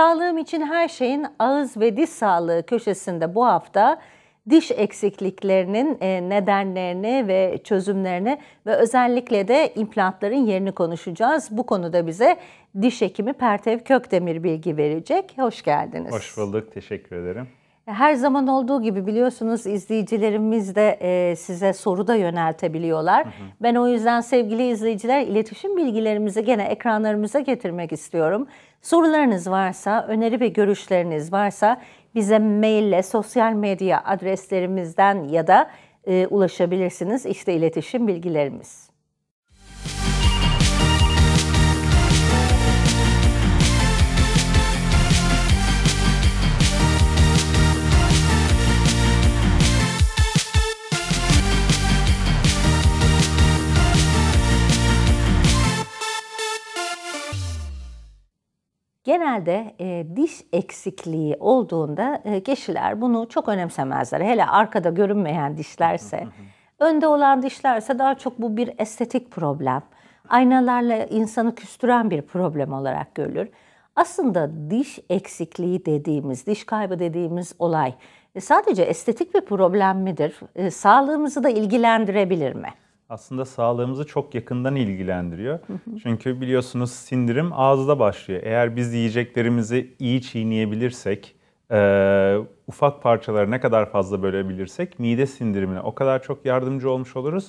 Sağlığım için her şeyin ağız ve diş sağlığı köşesinde bu hafta diş eksikliklerinin e, nedenlerini ve çözümlerini ve özellikle de implantların yerini konuşacağız. Bu konuda bize diş hekimi Pertev Kökdemir bilgi verecek. Hoş geldiniz. Hoş bulduk. Teşekkür ederim. E, her zaman olduğu gibi biliyorsunuz izleyicilerimiz de e, size soru da yöneltebiliyorlar. Hı hı. Ben o yüzden sevgili izleyiciler iletişim bilgilerimizi gene ekranlarımıza getirmek istiyorum. Sorularınız varsa, öneri ve görüşleriniz varsa bize maille, sosyal medya adreslerimizden ya da e, ulaşabilirsiniz. İşte iletişim bilgilerimiz. Genelde e, diş eksikliği olduğunda e, kişiler bunu çok önemsemezler. Hele arkada görünmeyen dişlerse, önde olan dişlerse daha çok bu bir estetik problem. Aynalarla insanı küstüren bir problem olarak görülür. Aslında diş eksikliği dediğimiz, diş kaybı dediğimiz olay e, sadece estetik bir problem midir? E, sağlığımızı da ilgilendirebilir mi? aslında sağlığımızı çok yakından ilgilendiriyor. Çünkü biliyorsunuz sindirim ağızda başlıyor. Eğer biz yiyeceklerimizi iyi çiğneyebilirsek, e, ufak parçaları ne kadar fazla bölebilirsek mide sindirimine o kadar çok yardımcı olmuş oluruz.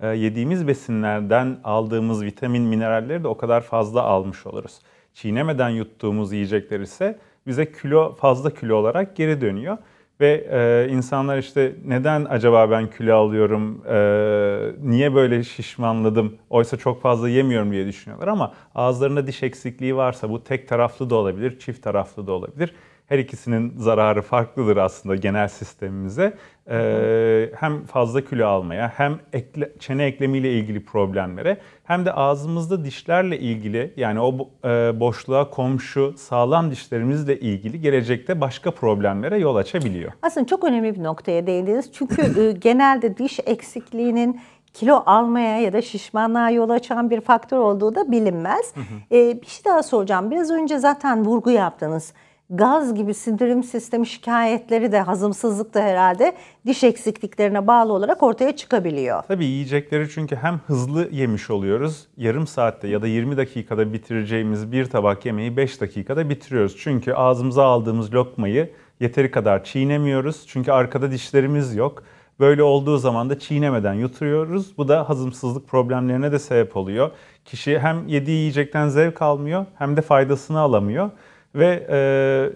E, yediğimiz besinlerden aldığımız vitamin, mineralleri de o kadar fazla almış oluruz. Çiğnemeden yuttuğumuz yiyecekler ise bize kilo fazla kilo olarak geri dönüyor. Ve e, insanlar işte neden acaba ben kilo alıyorum, e, niye böyle şişmanladım, oysa çok fazla yemiyorum diye düşünüyorlar. Ama ağızlarında diş eksikliği varsa bu tek taraflı da olabilir, çift taraflı da olabilir. Her ikisinin zararı farklıdır aslında genel sistemimize. Ee, hem fazla kilo almaya, hem ekle, çene eklemiyle ilgili problemlere, hem de ağzımızda dişlerle ilgili yani o e, boşluğa komşu sağlam dişlerimizle ilgili gelecekte başka problemlere yol açabiliyor. Aslında çok önemli bir noktaya değindiniz. Çünkü e, genelde diş eksikliğinin kilo almaya ya da şişmanlığa yol açan bir faktör olduğu da bilinmez. Hı hı. Ee, bir şey daha soracağım. Biraz önce zaten vurgu yaptınız gaz gibi sindirim sistemi şikayetleri de hazımsızlık da herhalde diş eksikliklerine bağlı olarak ortaya çıkabiliyor. Tabii yiyecekleri çünkü hem hızlı yemiş oluyoruz. Yarım saatte ya da 20 dakikada bitireceğimiz bir tabak yemeği 5 dakikada bitiriyoruz. Çünkü ağzımıza aldığımız lokmayı yeteri kadar çiğnemiyoruz. Çünkü arkada dişlerimiz yok. Böyle olduğu zaman da çiğnemeden yutuyoruz. Bu da hazımsızlık problemlerine de sebep oluyor. Kişi hem yediği yiyecekten zevk almıyor hem de faydasını alamıyor ve e,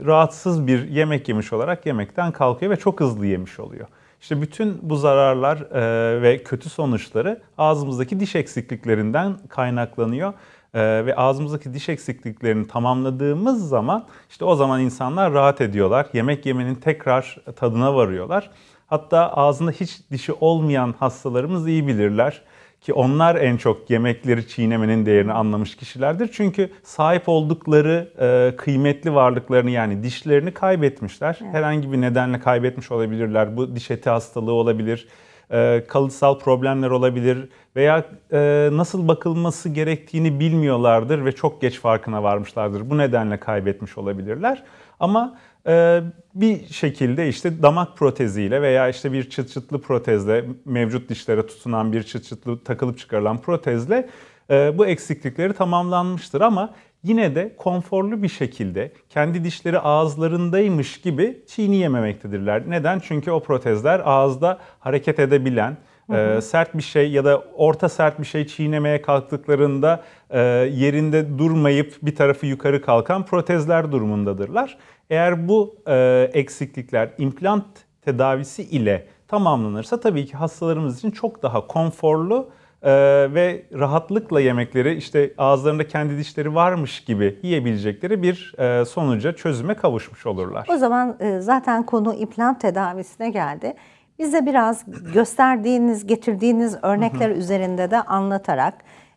rahatsız bir yemek yemiş olarak yemekten kalkıyor ve çok hızlı yemiş oluyor. İşte bütün bu zararlar e, ve kötü sonuçları ağzımızdaki diş eksikliklerinden kaynaklanıyor e, ve ağzımızdaki diş eksikliklerini tamamladığımız zaman işte o zaman insanlar rahat ediyorlar. Yemek yemenin tekrar tadına varıyorlar. Hatta ağzında hiç dişi olmayan hastalarımız iyi bilirler. Ki onlar en çok yemekleri çiğnemenin değerini anlamış kişilerdir. Çünkü sahip oldukları e, kıymetli varlıklarını yani dişlerini kaybetmişler. Evet. Herhangi bir nedenle kaybetmiş olabilirler. Bu diş eti hastalığı olabilir e, kalıtsal problemler olabilir veya e, nasıl bakılması gerektiğini bilmiyorlardır ve çok geç farkına varmışlardır. Bu nedenle kaybetmiş olabilirler. Ama ee, bir şekilde işte damak proteziyle veya işte bir çıt çıtlı protezle mevcut dişlere tutunan bir çıt çıtlı takılıp çıkarılan protezle e, bu eksiklikleri tamamlanmıştır ama yine de konforlu bir şekilde kendi dişleri ağızlarındaymış gibi çiğni yememektedirler. Neden? Çünkü o protezler ağızda hareket edebilen, e, sert bir şey ya da orta sert bir şey çiğnemeye kalktıklarında e, yerinde durmayıp bir tarafı yukarı kalkan protezler durumundadırlar. Eğer bu e, eksiklikler implant tedavisi ile tamamlanırsa tabii ki hastalarımız için çok daha konforlu e, ve rahatlıkla yemekleri işte ağızlarında kendi dişleri varmış gibi yiyebilecekleri bir e, sonuca çözüme kavuşmuş olurlar. O zaman e, zaten konu implant tedavisine geldi bize biraz gösterdiğiniz, getirdiğiniz örnekler üzerinde de anlatarak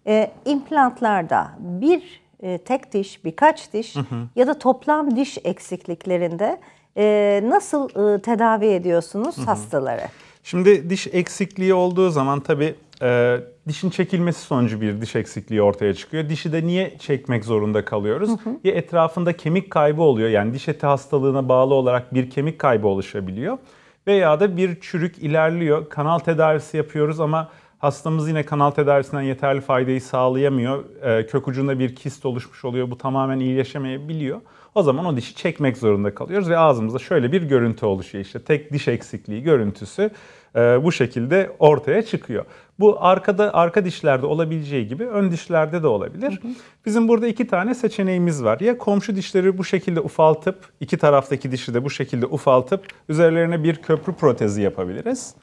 e, implantlarda bir e, tek diş, birkaç diş ya da toplam diş eksikliklerinde e, nasıl e, tedavi ediyorsunuz hastaları? Şimdi diş eksikliği olduğu zaman tabii e, dişin çekilmesi sonucu bir diş eksikliği ortaya çıkıyor. Dişi de niye çekmek zorunda kalıyoruz? Hı hı. Ya etrafında kemik kaybı oluyor. Yani diş eti hastalığına bağlı olarak bir kemik kaybı oluşabiliyor. Veya da bir çürük ilerliyor. Kanal tedavisi yapıyoruz ama hastamız yine kanal tedavisinden yeterli faydayı sağlayamıyor. Ee, kök ucunda bir kist oluşmuş oluyor. Bu tamamen iyileşemeyebiliyor. O zaman o dişi çekmek zorunda kalıyoruz ve ağzımızda şöyle bir görüntü oluşuyor işte tek diş eksikliği görüntüsü e, bu şekilde ortaya çıkıyor. Bu arkada arka dişlerde olabileceği gibi ön dişlerde de olabilir. Bizim burada iki tane seçeneğimiz var. Ya komşu dişleri bu şekilde ufaltıp iki taraftaki dişi de bu şekilde ufaltıp üzerlerine bir köprü protezi yapabiliriz.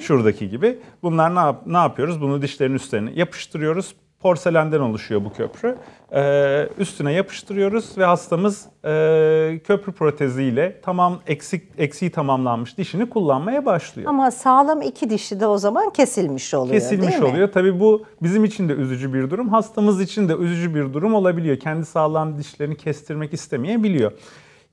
Şuradaki gibi. Bunlar ne, yap ne yapıyoruz? Bunu dişlerin üstlerine yapıştırıyoruz porselenden oluşuyor bu köprü. Ee, üstüne yapıştırıyoruz ve hastamız e, köprü proteziyle tamam eksik eksiği tamamlanmış dişini kullanmaya başlıyor. Ama sağlam iki dişi de o zaman kesilmiş oluyor Kesilmiş değil mi? oluyor. Tabii bu bizim için de üzücü bir durum. Hastamız için de üzücü bir durum olabiliyor. Kendi sağlam dişlerini kestirmek istemeyebiliyor.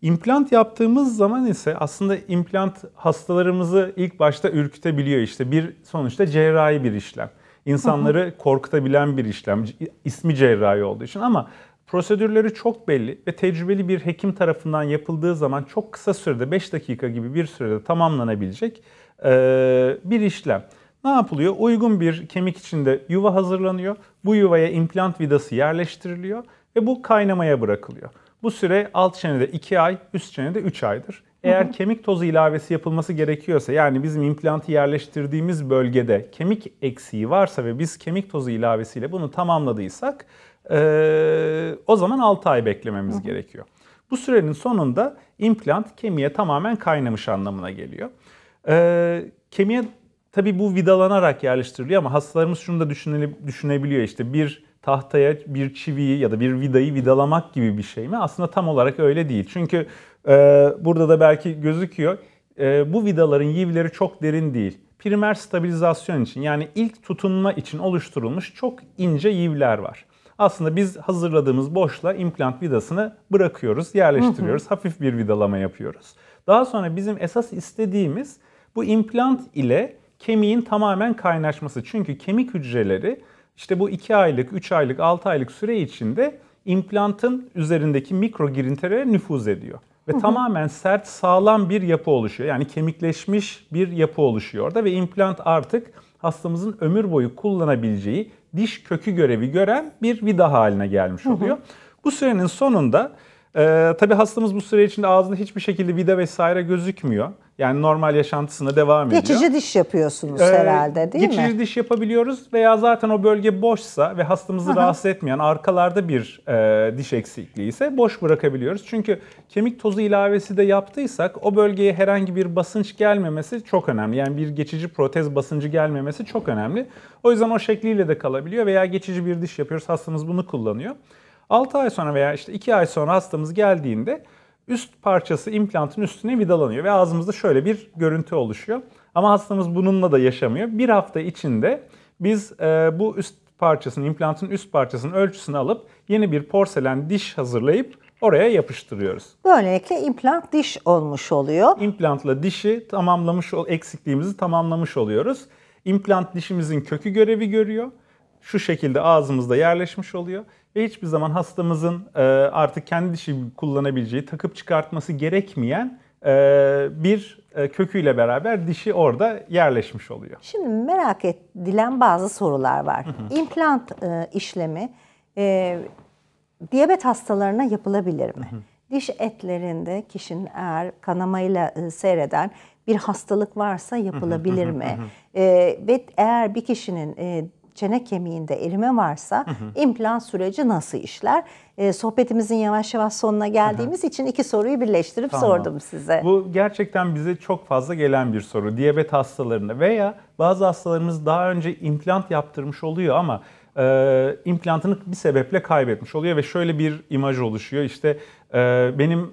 İmplant yaptığımız zaman ise aslında implant hastalarımızı ilk başta ürkütebiliyor işte bir sonuçta cerrahi bir işlem insanları korkutabilen bir işlem. İsmi cerrahi olduğu için ama prosedürleri çok belli ve tecrübeli bir hekim tarafından yapıldığı zaman çok kısa sürede 5 dakika gibi bir sürede tamamlanabilecek bir işlem. Ne yapılıyor? Uygun bir kemik içinde yuva hazırlanıyor. Bu yuvaya implant vidası yerleştiriliyor ve bu kaynamaya bırakılıyor. Bu süre alt çenede 2 ay, üst çenede 3 aydır. Eğer kemik tozu ilavesi yapılması gerekiyorsa yani bizim implantı yerleştirdiğimiz bölgede kemik eksiği varsa ve biz kemik tozu ilavesiyle bunu tamamladıysak ee, o zaman 6 ay beklememiz gerekiyor. Bu sürenin sonunda implant kemiğe tamamen kaynamış anlamına geliyor. Ee, kemiğe tabii bu vidalanarak yerleştiriliyor ama hastalarımız şunu da düşünebiliyor işte bir tahtaya bir çiviyi ya da bir vidayı vidalamak gibi bir şey mi? Aslında tam olarak öyle değil. Çünkü ee, burada da belki gözüküyor. Ee, bu vidaların yivleri çok derin değil. Primer stabilizasyon için yani ilk tutunma için oluşturulmuş çok ince yivler var. Aslında biz hazırladığımız boşla implant vidasını bırakıyoruz, yerleştiriyoruz. Hafif bir vidalama yapıyoruz. Daha sonra bizim esas istediğimiz bu implant ile kemiğin tamamen kaynaşması. Çünkü kemik hücreleri işte bu 2 aylık, 3 aylık, 6 aylık süre içinde implantın üzerindeki mikro girintilere nüfuz ediyor ve tamamen sert sağlam bir yapı oluşuyor. Yani kemikleşmiş bir yapı oluşuyor orada ve implant artık hastamızın ömür boyu kullanabileceği diş kökü görevi gören bir vida haline gelmiş oluyor. Bu sürenin sonunda e, tabii hastamız bu süre içinde ağzında hiçbir şekilde vida vesaire gözükmüyor. Yani normal yaşantısına devam ediyor. Geçici diş yapıyorsunuz ee, herhalde değil geçici mi? Geçici diş yapabiliyoruz veya zaten o bölge boşsa ve hastamızı rahatsız etmeyen arkalarda bir e, diş eksikliği ise boş bırakabiliyoruz. Çünkü kemik tozu ilavesi de yaptıysak o bölgeye herhangi bir basınç gelmemesi çok önemli. Yani bir geçici protez basıncı gelmemesi çok önemli. O yüzden o şekliyle de kalabiliyor veya geçici bir diş yapıyoruz hastamız bunu kullanıyor. 6 ay sonra veya işte 2 ay sonra hastamız geldiğinde Üst parçası implantın üstüne vidalanıyor ve ağzımızda şöyle bir görüntü oluşuyor. Ama hastamız bununla da yaşamıyor. Bir hafta içinde biz e, bu üst parçasının implantın üst parçasının ölçüsünü alıp yeni bir porselen diş hazırlayıp oraya yapıştırıyoruz. Böylelikle implant diş olmuş oluyor. İmplantla dişi tamamlamış, eksikliğimizi tamamlamış oluyoruz. İmplant dişimizin kökü görevi görüyor. Şu şekilde ağzımızda yerleşmiş oluyor ve hiçbir zaman hastamızın e, artık kendi dişi kullanabileceği, takıp çıkartması gerekmeyen e, bir e, köküyle beraber dişi orada yerleşmiş oluyor. Şimdi merak edilen bazı sorular var. Hı hı. İmplant e, işlemi e, diyabet hastalarına yapılabilir mi? Hı hı. Diş etlerinde kişinin eğer kanamayla e, seyreden bir hastalık varsa yapılabilir mi? E, ve eğer bir kişinin e, çene kemiğinde erime varsa hı hı. implant süreci nasıl işler? E, sohbetimizin yavaş yavaş sonuna geldiğimiz hı hı. için iki soruyu birleştirip tamam. sordum size. Bu gerçekten bize çok fazla gelen bir soru. Diyabet hastalarında veya bazı hastalarımız daha önce implant yaptırmış oluyor ama e, implantını bir sebeple kaybetmiş oluyor ve şöyle bir imaj oluşuyor. İşte e, benim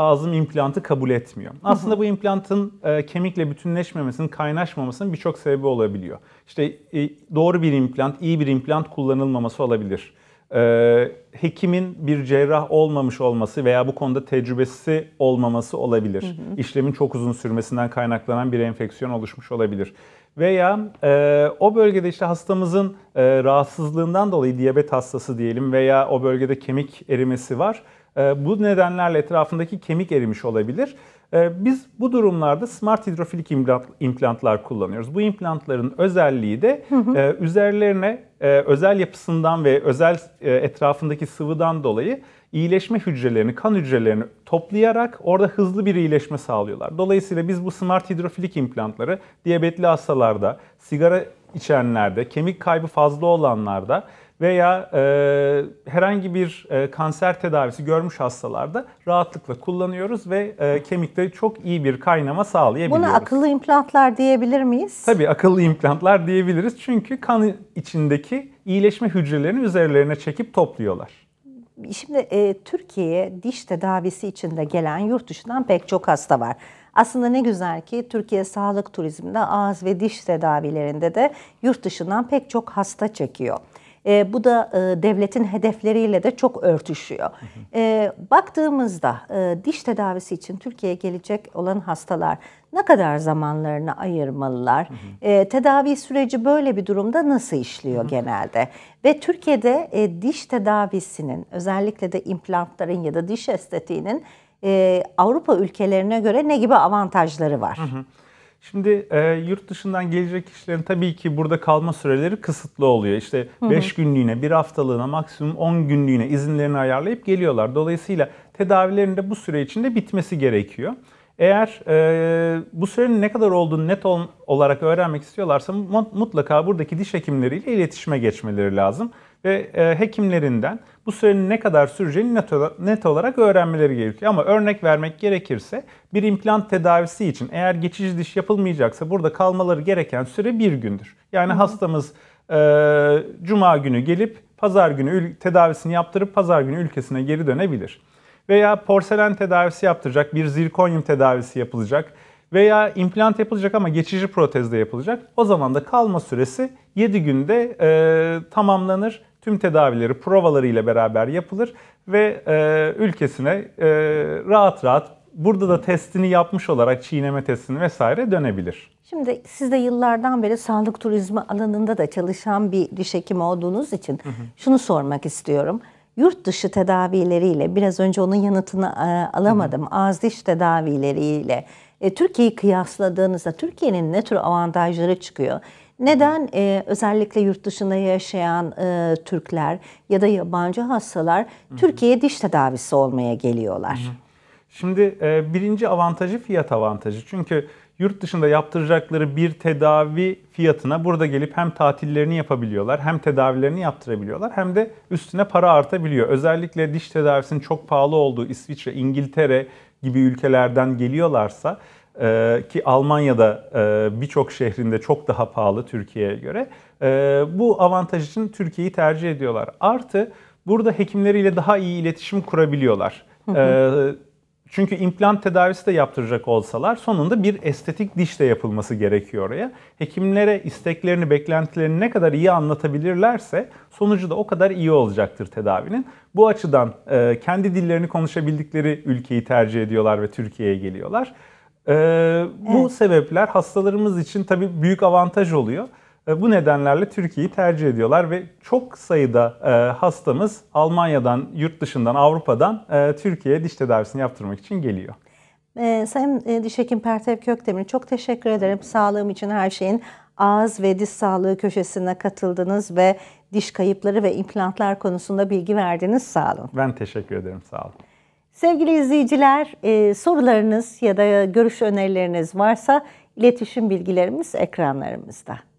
ağzım implantı kabul etmiyor. Aslında bu implantın e, kemikle bütünleşmemesinin, kaynaşmamasının birçok sebebi olabiliyor. İşte e, doğru bir implant, iyi bir implant kullanılmaması olabilir. E, hekimin bir cerrah olmamış olması veya bu konuda tecrübesi olmaması olabilir. Hı İşlemin çok uzun sürmesinden kaynaklanan bir enfeksiyon oluşmuş olabilir. Veya e, o bölgede işte hastamızın e, rahatsızlığından dolayı diyabet hastası diyelim veya o bölgede kemik erimesi var ee, bu nedenlerle etrafındaki kemik erimiş olabilir. Ee, biz bu durumlarda smart hidrofilik implantlar kullanıyoruz. Bu implantların özelliği de hı hı. E, üzerlerine e, özel yapısından ve özel e, etrafındaki sıvıdan dolayı iyileşme hücrelerini, kan hücrelerini toplayarak orada hızlı bir iyileşme sağlıyorlar. Dolayısıyla biz bu smart hidrofilik implantları diyabetli hastalarda, sigara içenlerde, kemik kaybı fazla olanlarda veya e, herhangi bir e, kanser tedavisi görmüş hastalarda rahatlıkla kullanıyoruz ve e, kemikte çok iyi bir kaynama sağlayabiliyoruz. Buna akıllı implantlar diyebilir miyiz? Tabii akıllı implantlar diyebiliriz çünkü kan içindeki iyileşme hücrelerini üzerlerine çekip topluyorlar. Şimdi e, Türkiye'ye diş tedavisi içinde gelen yurt dışından pek çok hasta var. Aslında ne güzel ki Türkiye sağlık turizminde ağız ve diş tedavilerinde de yurt dışından pek çok hasta çekiyor. E, bu da e, devletin hedefleriyle de çok örtüşüyor. E, baktığımızda e, diş tedavisi için Türkiye'ye gelecek olan hastalar ne kadar zamanlarını ayırmalılar? Hı hı. E, tedavi süreci böyle bir durumda nasıl işliyor hı hı. genelde? Ve Türkiye'de e, diş tedavisinin özellikle de implantların ya da diş estetiğinin e, Avrupa ülkelerine göre ne gibi avantajları var? Hı hı. Şimdi e, yurt dışından gelecek kişilerin tabii ki burada kalma süreleri kısıtlı oluyor. İşte 5 günlüğüne, 1 haftalığına, maksimum 10 günlüğüne izinlerini ayarlayıp geliyorlar. Dolayısıyla tedavilerin de bu süre içinde bitmesi gerekiyor. Eğer e, bu sürenin ne kadar olduğunu net olarak öğrenmek istiyorlarsa mutlaka buradaki diş hekimleriyle iletişime geçmeleri lazım ve e, hekimlerinden bu sürenin ne kadar süreceğini net olarak öğrenmeleri gerekiyor. Ama örnek vermek gerekirse bir implant tedavisi için eğer geçici diş yapılmayacaksa burada kalmaları gereken süre bir gündür. Yani Hı. hastamız e, cuma günü gelip pazar günü tedavisini yaptırıp pazar günü ülkesine geri dönebilir. Veya porselen tedavisi yaptıracak, bir zirkonyum tedavisi yapılacak veya implant yapılacak ama geçici protezde yapılacak. O zaman da kalma süresi 7 günde e, tamamlanır tüm tedavileri provaları ile beraber yapılır ve e, ülkesine e, rahat rahat burada da testini yapmış olarak çiğneme testini vesaire dönebilir. Şimdi siz de yıllardan beri sağlık turizmi alanında da çalışan bir diş hekimi olduğunuz için hı hı. şunu sormak istiyorum. Yurt dışı tedavileriyle biraz önce onun yanıtını e, alamadım. Hı hı. Ağız diş tedavileriyle e, Türkiye'yi kıyasladığınızda Türkiye'nin ne tür avantajları çıkıyor? Neden? Ee, özellikle yurt dışında yaşayan e, Türkler ya da yabancı hastalar Türkiye'ye diş tedavisi olmaya geliyorlar. Şimdi e, birinci avantajı fiyat avantajı. Çünkü yurt dışında yaptıracakları bir tedavi fiyatına burada gelip hem tatillerini yapabiliyorlar, hem tedavilerini yaptırabiliyorlar, hem de üstüne para artabiliyor. Özellikle diş tedavisinin çok pahalı olduğu İsviçre, İngiltere gibi ülkelerden geliyorlarsa ee, ki Almanya'da e, birçok şehrinde çok daha pahalı Türkiye'ye göre. Ee, bu avantaj için Türkiye'yi tercih ediyorlar. Artı burada hekimleriyle daha iyi iletişim kurabiliyorlar. Ee, çünkü implant tedavisi de yaptıracak olsalar sonunda bir estetik diş de yapılması gerekiyor oraya. Hekimlere isteklerini, beklentilerini ne kadar iyi anlatabilirlerse sonucu da o kadar iyi olacaktır tedavinin. Bu açıdan e, kendi dillerini konuşabildikleri ülkeyi tercih ediyorlar ve Türkiye'ye geliyorlar. E, bu evet. sebepler hastalarımız için tabii büyük avantaj oluyor. E, bu nedenlerle Türkiye'yi tercih ediyorlar ve çok sayıda e, hastamız Almanya'dan, yurt dışından, Avrupa'dan e, Türkiye'ye diş tedavisini yaptırmak için geliyor. E, Sayın e, Diş Hekim Pertev Kökdemir çok teşekkür ederim. Sağlığım için her şeyin ağız ve diş sağlığı köşesine katıldınız ve diş kayıpları ve implantlar konusunda bilgi verdiniz. Sağ olun. Ben teşekkür ederim. Sağ olun. Sevgili izleyiciler e, sorularınız ya da görüş önerileriniz varsa iletişim bilgilerimiz ekranlarımızda.